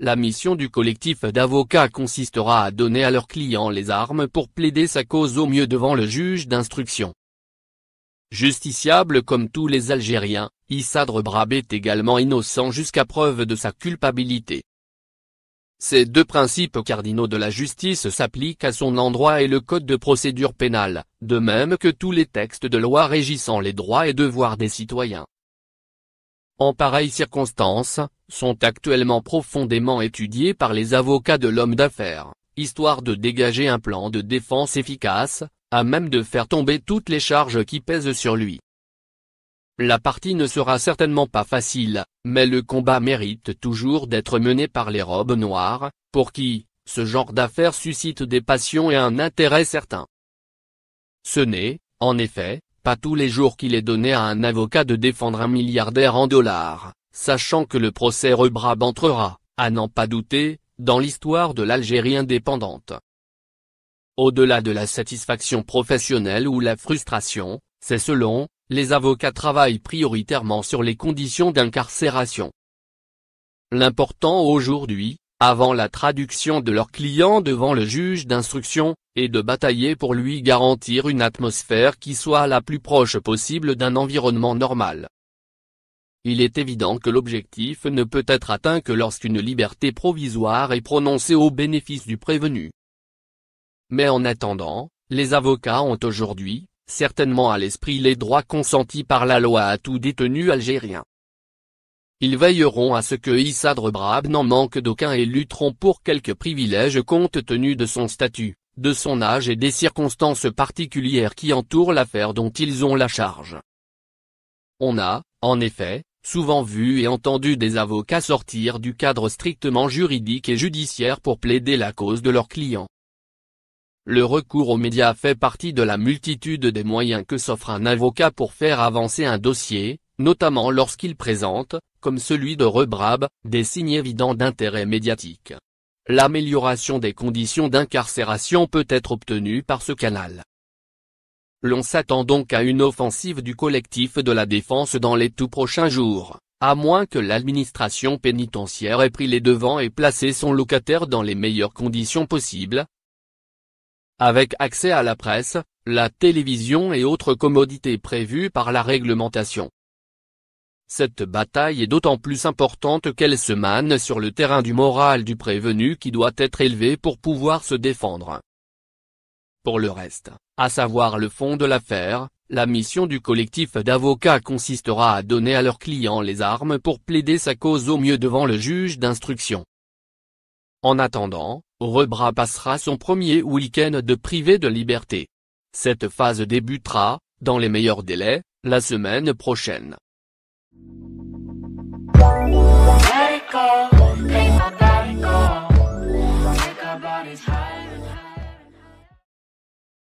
La mission du collectif d'avocats consistera à donner à leurs clients les armes pour plaider sa cause au mieux devant le juge d'instruction. Justiciable comme tous les Algériens, Isadre Brab est également innocent jusqu'à preuve de sa culpabilité. Ces deux principes cardinaux de la justice s'appliquent à son endroit et le code de procédure pénale, de même que tous les textes de loi régissant les droits et devoirs des citoyens en pareilles circonstances, sont actuellement profondément étudiés par les avocats de l'homme d'affaires, histoire de dégager un plan de défense efficace, à même de faire tomber toutes les charges qui pèsent sur lui. La partie ne sera certainement pas facile, mais le combat mérite toujours d'être mené par les robes noires, pour qui, ce genre d'affaires suscite des passions et un intérêt certain. Ce n'est, en effet, tous les jours qu'il est donné à un avocat de défendre un milliardaire en dollars, sachant que le procès Rebrab entrera, à n'en pas douter, dans l'histoire de l'Algérie indépendante. Au-delà de la satisfaction professionnelle ou la frustration, c'est selon, les avocats travaillent prioritairement sur les conditions d'incarcération. L'important aujourd'hui, avant la traduction de leurs clients devant le juge d'instruction, et de batailler pour lui garantir une atmosphère qui soit la plus proche possible d'un environnement normal. Il est évident que l'objectif ne peut être atteint que lorsqu'une liberté provisoire est prononcée au bénéfice du prévenu. Mais en attendant, les avocats ont aujourd'hui, certainement à l'esprit les droits consentis par la loi à tout détenu algérien. Ils veilleront à ce que Issadre Brab n'en manque d'aucun et lutteront pour quelques privilèges compte tenu de son statut de son âge et des circonstances particulières qui entourent l'affaire dont ils ont la charge. On a, en effet, souvent vu et entendu des avocats sortir du cadre strictement juridique et judiciaire pour plaider la cause de leurs clients. Le recours aux médias fait partie de la multitude des moyens que s'offre un avocat pour faire avancer un dossier, notamment lorsqu'il présente, comme celui de Rebrab, des signes évidents d'intérêt médiatique l'amélioration des conditions d'incarcération peut être obtenue par ce canal. L'on s'attend donc à une offensive du collectif de la défense dans les tout prochains jours, à moins que l'administration pénitentiaire ait pris les devants et placé son locataire dans les meilleures conditions possibles. Avec accès à la presse, la télévision et autres commodités prévues par la réglementation, cette bataille est d'autant plus importante qu'elle se mène sur le terrain du moral du prévenu qui doit être élevé pour pouvoir se défendre. Pour le reste, à savoir le fond de l'affaire, la mission du collectif d'avocats consistera à donner à leurs clients les armes pour plaider sa cause au mieux devant le juge d'instruction. En attendant, Rebra passera son premier week-end de privé de liberté. Cette phase débutera, dans les meilleurs délais, la semaine prochaine. call.